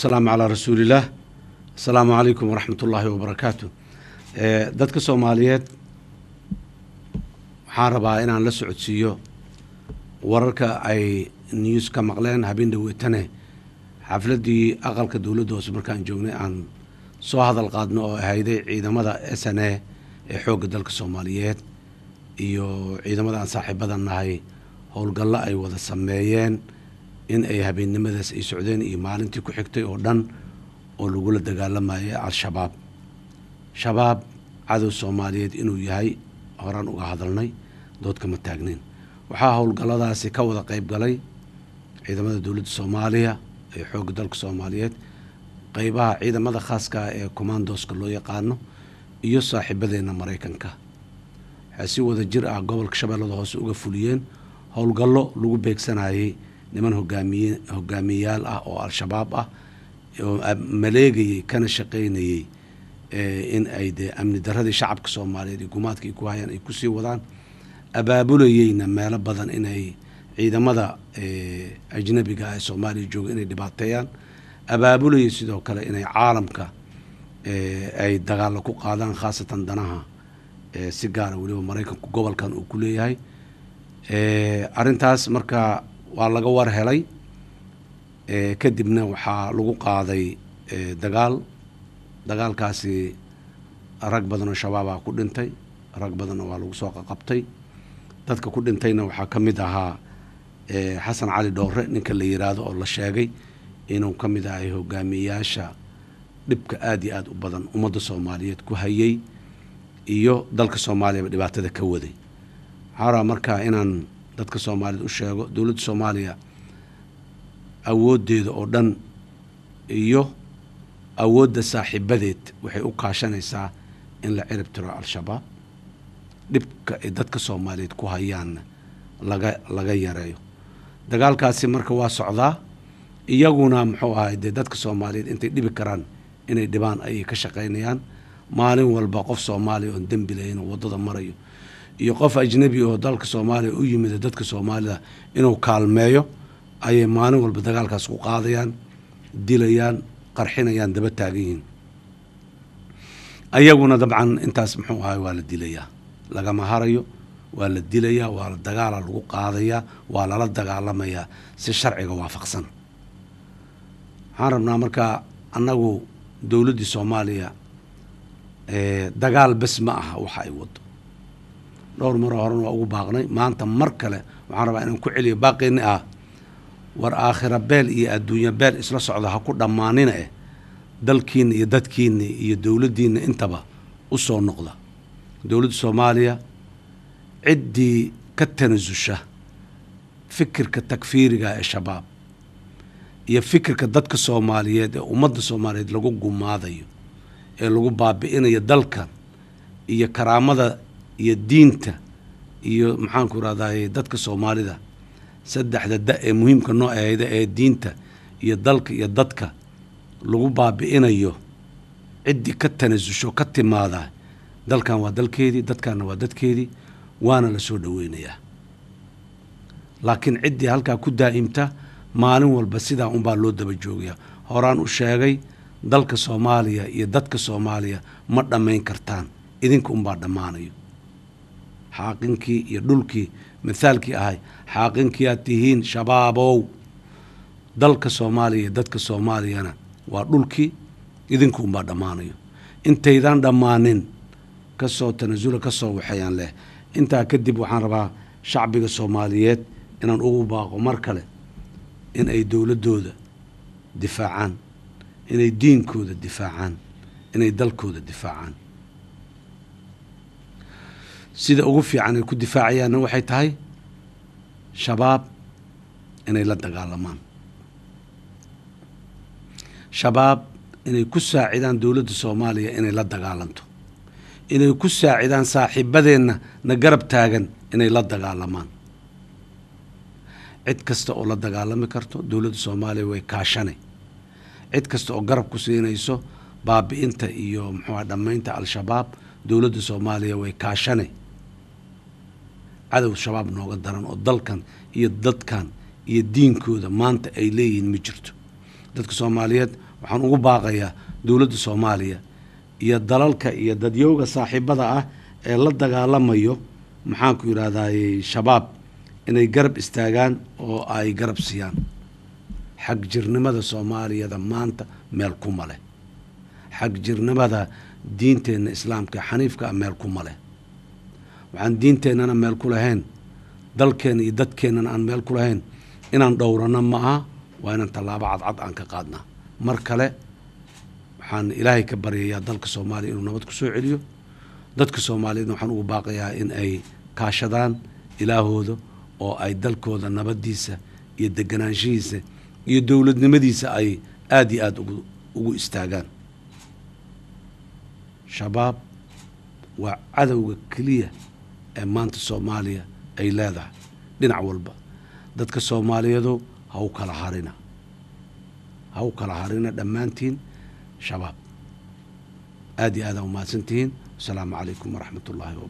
wasalaamu calaa rasuulillah asalaamu calaykum waraxmat ullaahi wabarakaatu eh, dadka soomaaliyeed waxaan rabaa inaan la socodsiiyo wararka ay news ka maqleen habeen dhaweetane xafladdii aqalka dowladda hoose markaan joognay aan soo hadal qaadno oo ahayday ciidamada s n a ee xoogga dalka soomaaliyeed iyo ciidamada aan saaxiibadan nahay howlgallo ay wada sameeyeen in ay habeennimadaas ay socdeen iyo maalintii ku xigtay oo dhan oo lagula dagaalamayay al-shabaab shabaab cadow soomaaliyeed inuu yahay horaan uga hadalnay doodkama taagnayn waxaa howlgalladaasi ka wada qayb galay ciidamada dowladda soomaaliya ee xoogga dalka soomaaliyeed qeybaha ciidamada khaaska ah ee commandoska loo yaqaano iyo saaxiibadeenna maraykanka waxaa si wada jir ah gobolka shabeellada hoose uga fuliyeen howlgallo lagu beegsanayay niman hogaamiyaal ah oo al-shabaab ah oo maleegayay kana shaqaynayay eh, in ay dee amni daradii shacabka soomaaliyeed iyo gumaadkii ku hayaan ay kusii wadaan abaabulayeyna meelo badan inay ciidamada eh, ajnabiga ah ee soomaaliya jooga inay dhibaateeyaan abaabulayay sidoo kale inay caalamka eh, ay dagaalo ku qaadaan khaasatan danaha si gaara ah weliba maraykanku gobolkan uu ku leeyahay arintaas markaa waa laga war helay kadibna waxaa lagu qaaday dagaal dagaalkaasi rag badanoo shabaabaa ku dhintay rag badanna waa lagu soo qaqabtay dadka ku dhintayna waxaa ka mid ahaa xasan cali dhowre ninka la yiraahdo oo la sheegay inuu ka mid ahay hogaamiyaasha dhibka aada iyo aada u badan ummadda soomaaliyeed ku hayay iyo dalka soomaaliyaba dhibaatada ka waday xaraa markaa inaan dadka soomaaliyeed u sheego dowladda soomaaliya awoodeeda oo dhan iyo awoodda saaxiibadeed waxay u kaashanaysaa in la cirib tiro al-shabaab dhibka ay dadka soomaaliyeed ku hayaanna laga laga yareeyo dagaalkaasi marka waa socdaa iyaguna muxuu ahay dee dadka soomaaliyeed intay dhibi karaan inay dhibaan ayay ka shaqaynayaan maalin walba qof soomaaliya oon dembi lahayn oo waddada marayo iyo qof ajnabi oo dalka soomaaliya u yimida dadka soomaalida inuu kaalmeeyo ayay maalin walba dagaalkaas ku qaadayaan dilayaan qarxinayaan daba taagan yihiin ayaguna dabcan intaas muxuu ahay waa la dilayaa lagama harayo waa la dilayaa waa la dagaala lagu qaadayaa waa lala dagaalamayaa si sharciga waafaqsan waxaan rabnaa markaa annagu dowladdii soomaaliya dagaal bes ma aha waxa ay wado dhowr maroo horena waa ugu baaqnay maanta mar kale waxaan rabaa inaan ku celiyo baaqeenni ah war aakhira beel iyo adduunya beel isla socda ha ku dhammaanina eh dalkiinna iyo dadkiinna iyo dowladdiinna intaba u soo noqda dowladda soomaaliya ciddii ka tanasusha fikirka takfiiriga ee shabaab iyo fikirka dadka soomaaliyeed ee ummadda soomaaliyeed lagu gumaadayo ee lagu baabi'inayo dalka iyo karaamada iyo diinta iyo maxaanku rahday dadka soomaalida saddexda da ee muhiimka noo ahayda ee diinta iyo dalka iyo dadka lagu baabi'inayo ciddii ka tanasusho ka timaada dalkan waa dalkeedii dadkanna waa dadkeedii waana la soo dhoweynayaa laakiin ciddii halkaa ku daa'imta maalin walba sidaa unbaa loo daba joogayaa horaan u sheegay dalka soomaaliya iyo dadka soomaaliya ma dhammayn kartaan idinka unbaa dhammaanayo xaaqinkii iyo dhulkii mithaalkii ahay xaaqinkiiaad tihiin shabaabow dalka soomaaliya iyo dadka soomaaliyana waa dhulkii idinkuunbaa dhammaanayo intaydaan dhammaanin kasoo tanasula kasoo waxeeyaan leh intaa kadib waxaan rabaa shacbiga soomaaliyeed inaan ugu baaqo mar kale in ay dowladdooda difaacaan inay diinkooda difaacaan inay dalkooda difaacaan sida ugu fiican ay ku difaacayaanna waxay tahay shabaab inay la dagaalamaan shabaab inay ku saacidaan dowladda soomaaliya inay la dagaalanto inay ku saacidaan saaxiibadeenna na garab taagan inay la dagaalamaan cid kasta oo la dagaalami karto dowladda soomaaliya way kaashanay cid kasta oo garab ku siinayso baabiinta iyo muxuua dhammaynta al-shabaab dowladda soomaaliya way kaashanay cadow shabaab nooga daran oo dalkan iyo dadkan iyo diinkooda maanta ay leeyihiin ma jirto dadka soomaaliyeed waxaan ugu baaqayaa dowladda soomaaliya iyo dalalka iyo dadyowga saaxiibada ah ee la dagaalamayo maxaanku yidhaahdaay shabaab inay garab istaagaan oo ay garab siiyaan xag jirnimada soomaaliyada maanta meel kuma leh xag jirnimada diinteenna islaamka xaniifka ah meel kuma leh waxaan diinteennana meel ku lahayn dalkeenna iyo dadkeennana aan meel ku lahayn inaan dhowranno ma aha waa inaan tallaabo cadcad aan ka qaadnaa mar kale waxaan ilaahay ka baryayaa dalka soomaaliya inuu nabad ku soo celiyo dadka soomaaliyadna waxaan ugu baaqayaa in ay kaashadaan ilaahooda oo ay dalkooda nabaddiisa iyo deganaanshihiisa iyo dowladnimadiisa ay aada iyo aada ugu ugu istaagaan shabaab waa cadowga keliya ee maanta soomaaliya ay leedahay dhinac walba dadka soomaaliyadu ha u kala harina ha u kala harina dhammaantiin shabaab aad iyo aadaan umahadsantihiin wasalaamu calaykum waraxmat ullahi